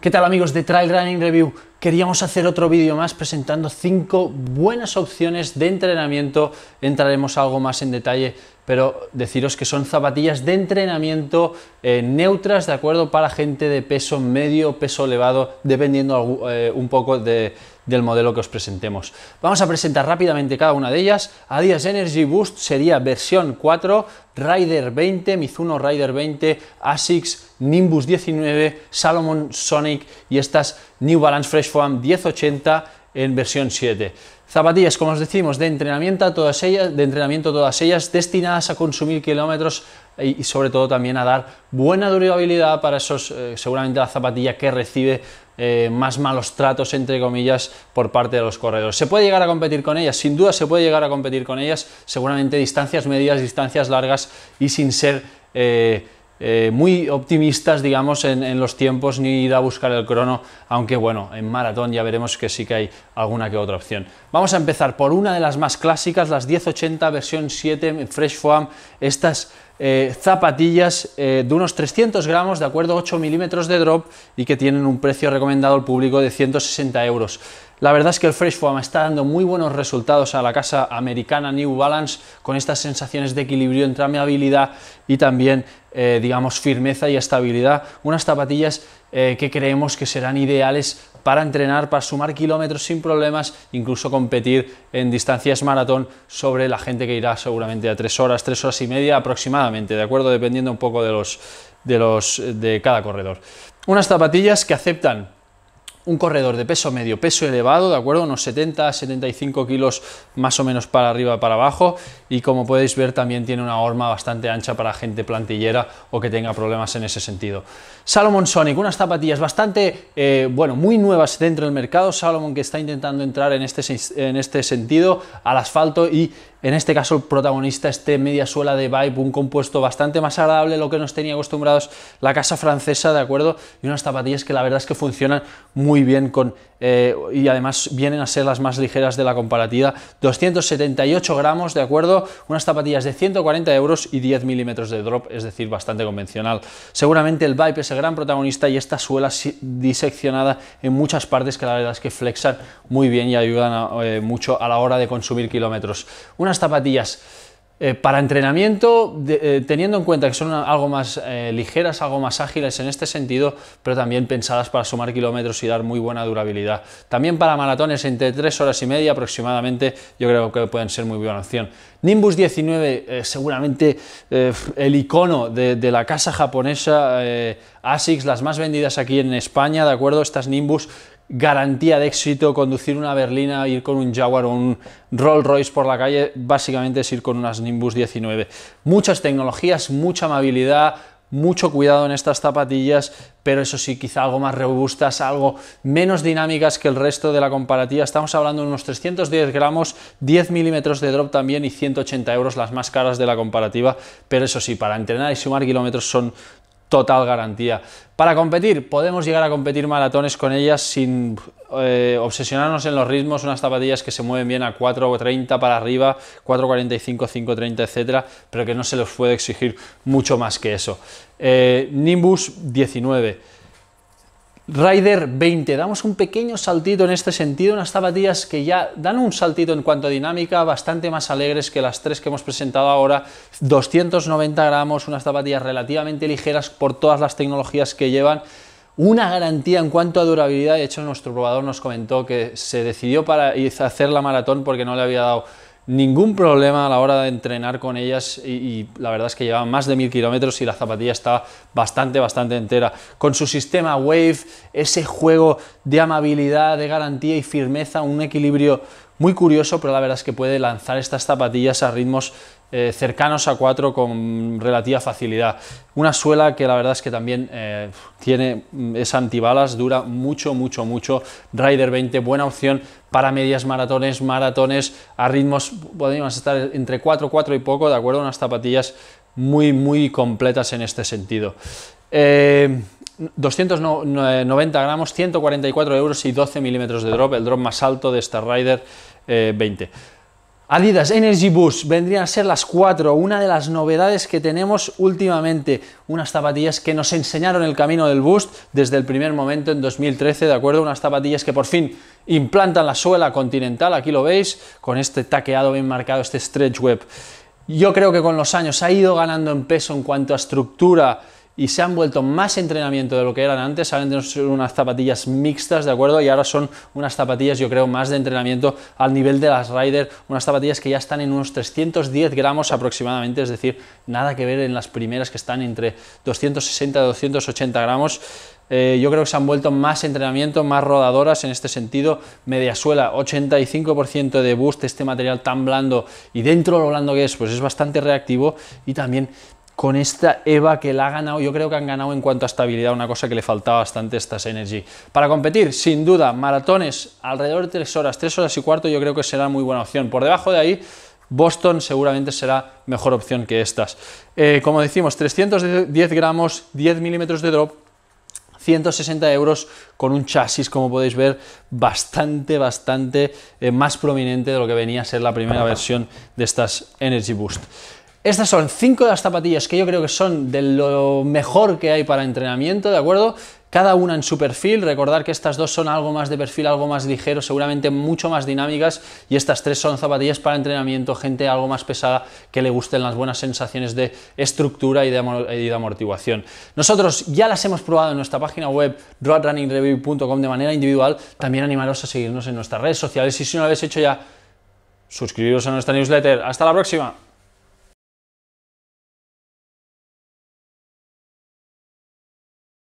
¿Qué tal amigos de Trail Running Review? Queríamos hacer otro vídeo más presentando cinco buenas opciones de entrenamiento. Entraremos algo más en detalle pero deciros que son zapatillas de entrenamiento eh, neutras, ¿de acuerdo? Para gente de peso medio, peso elevado, dependiendo eh, un poco del modelo que os presentemos. Vamos a presentar rápidamente cada una de ellas. Adidas Energy Boost sería versión 4, Rider 20, Mizuno Rider 20, ASICS, Nimbus 19, Salomon Sonic y estas New Balance Fresh Foam 1080 en versión 7. Zapatillas, como os decimos, de entrenamiento, todas ellas, de entrenamiento todas ellas destinadas a consumir kilómetros y, sobre todo también a dar buena durabilidad para esos, eh, seguramente la zapatilla que recibe eh, más malos tratos, entre comillas, por parte de los corredores. ¿Se puede llegar a competir con ellas? Sin duda se puede llegar a competir con ellas, seguramente distancias medias, distancias largas y sin ser... Eh, eh, muy optimistas, digamos, en, los tiempos ni ir a buscar el crono, aunque bueno, en maratón ya veremos que sí que hay alguna que otra opción. Vamos a empezar por una de las más clásicas, las 1080 versión 7 Fresh Foam, estas eh, zapatillas eh, de unos 300 gramos, de acuerdo, a 8 milímetros de drop y que tienen un precio recomendado al público de 160 euros. La verdad es que el Fresh Foam está dando muy buenos resultados a la casa americana New Balance con estas sensaciones de equilibrio entre amabilidad y también, eh, digamos, firmeza y estabilidad. Unas zapatillas eh, que creemos que serán ideales para entrenar, para sumar kilómetros sin problemas, incluso competir en distancias maratón sobre la gente que irá seguramente a tres horas, tres horas y media aproximadamente, ¿de acuerdo? Dependiendo un poco de los de los de cada corredor. Unas zapatillas que aceptan un corredor de peso medio, peso elevado, ¿de acuerdo? Unos 70, 75 kilos más o menos para arriba, para abajo. Y como podéis ver, también tiene una horma bastante ancha para gente plantillera o que tenga problemas en ese sentido. Salomon Sonic, unas zapatillas bastante, eh, bueno, muy nuevas dentro del mercado. Salomon que está intentando entrar en este, en este sentido al asfalto y en este caso el protagonista este media suela de Vibe, un compuesto bastante más agradable lo que nos tenía acostumbrados la casa francesa, ¿de acuerdo? Y unas zapatillas que la verdad es que funcionan muy bien con, eh, y además vienen a ser las más ligeras de la comparativa, 278 gramos, ¿de acuerdo? Unas zapatillas de 140 euros y 10 milímetros de drop, es decir, bastante convencional. Seguramente el Vibe es el gran protagonista y esta suela diseccionada en muchas partes que la verdad es que flexan muy bien y ayudan eh, mucho a la hora de consumir kilómetros. Unas zapatillas eh, para entrenamiento, eh, teniendo en cuenta que son algo más eh, ligeras, algo más ágiles en este sentido, pero también pensadas para sumar kilómetros y dar muy buena durabilidad. También para maratones entre 3 horas y media aproximadamente, yo creo que pueden ser muy buena opción. Nimbus 19, seguramente el icono de, de, la casa japonesa, ASICS, las más vendidas aquí en España, ¿de acuerdo? Estas Nimbus garantía de éxito conducir una berlina, ir con un Jaguar o un Rolls Royce por la calle, básicamente es ir con unas Nimbus 19. Muchas tecnologías, mucha amabilidad, mucho cuidado en estas zapatillas, pero eso sí, quizá algo más robustas, algo menos dinámicas que el resto de la comparativa. Estamos hablando de unos 310 gramos, 10 milímetros de drop también y 180 euros las más caras de la comparativa, pero eso sí, para entrenar y sumar kilómetros son total garantía. Para competir, podemos llegar a competir maratones con ellas sin eh, obsesionarnos en los ritmos, unas zapatillas que se mueven bien a 4.30 para arriba, 4.45, 5.30, etcétera, pero que no se les puede exigir mucho más que eso. Eh, Nimbus 19. Rider 20, damos un pequeño saltito en este sentido, unas zapatillas que ya dan un saltito en cuanto a dinámica, bastante más alegres que las tres que hemos presentado ahora, 290 gramos, unas zapatillas relativamente ligeras por todas las tecnologías que llevan, una garantía en cuanto a durabilidad, de hecho nuestro probador nos comentó que se decidió para hacer la maratón porque no le había dado ningún problema a la hora de entrenar con ellas y, la verdad es que llevan más de mil kilómetros y la zapatilla está bastante, bastante entera. Con su sistema Wave, ese juego de amabilidad, de garantía y firmeza, un equilibrio muy curioso, pero la verdad es que puede lanzar estas zapatillas a ritmos eh, cercanos a 4 con relativa facilidad. Una suela que la verdad es que también eh, tiene, mm, es antibalas, dura mucho, mucho, mucho. Rider 20, buena opción para medias maratones, maratones a ritmos, podríamos estar entre 4, 4 y poco, ¿de acuerdo? Unas zapatillas muy, muy completas en este sentido. 290 eh, gramos, 144 euros y 12 milímetros de drop, el drop más alto de esta Rider 20. Eh, Adidas Energy Boost vendrían a ser las cuatro, una de las novedades que tenemos últimamente, unas zapatillas que nos enseñaron el camino del Boost desde el primer momento en 2013, ¿de acuerdo? Unas zapatillas que por fin implantan la suela continental, aquí lo veis, con este taqueado bien marcado, este stretch web. Yo creo que con los años ha ido ganando en peso en cuanto a estructura, y se han vuelto más entrenamiento de lo que eran antes. de ser unas zapatillas mixtas, ¿de acuerdo? Y ahora son unas zapatillas, yo creo, más de entrenamiento al nivel de las Rider, unas zapatillas que ya están en unos 310 gramos aproximadamente, es decir, nada que ver en las primeras que están entre 260 y 280 gramos. Eh, yo creo que se han vuelto más entrenamiento, más rodadoras en este sentido. Media suela, 85% de boost, este material tan blando y dentro lo blando que es, pues es bastante reactivo y también con esta EVA que la ha ganado, yo creo que han ganado en cuanto a estabilidad, una cosa que le faltaba bastante a estas Energy. Para competir, sin duda, maratones alrededor de 3 horas, 3 horas y cuarto, yo creo que será muy buena opción. Por debajo de ahí, Boston seguramente será mejor opción que estas. Eh, como decimos, 310 gramos, 10 milímetros de drop, 160 euros con un chasis, como podéis ver, bastante, bastante eh, más prominente de lo que venía a ser la primera versión de estas Energy Boost. Estas son cinco de las zapatillas que yo creo que son de lo mejor que hay para entrenamiento, ¿de acuerdo? Cada una en su perfil, recordar que estas dos son algo más de perfil, algo más ligero, seguramente mucho más dinámicas y estas tres son zapatillas para entrenamiento, gente algo más pesada que le gusten las buenas sensaciones de estructura y de, amortiguación. Nosotros ya las hemos probado en nuestra página web roadrunningreview.com de manera individual, también animaros a seguirnos en nuestras redes sociales y si no lo habéis hecho ya, suscribiros a nuestra newsletter. Hasta la próxima.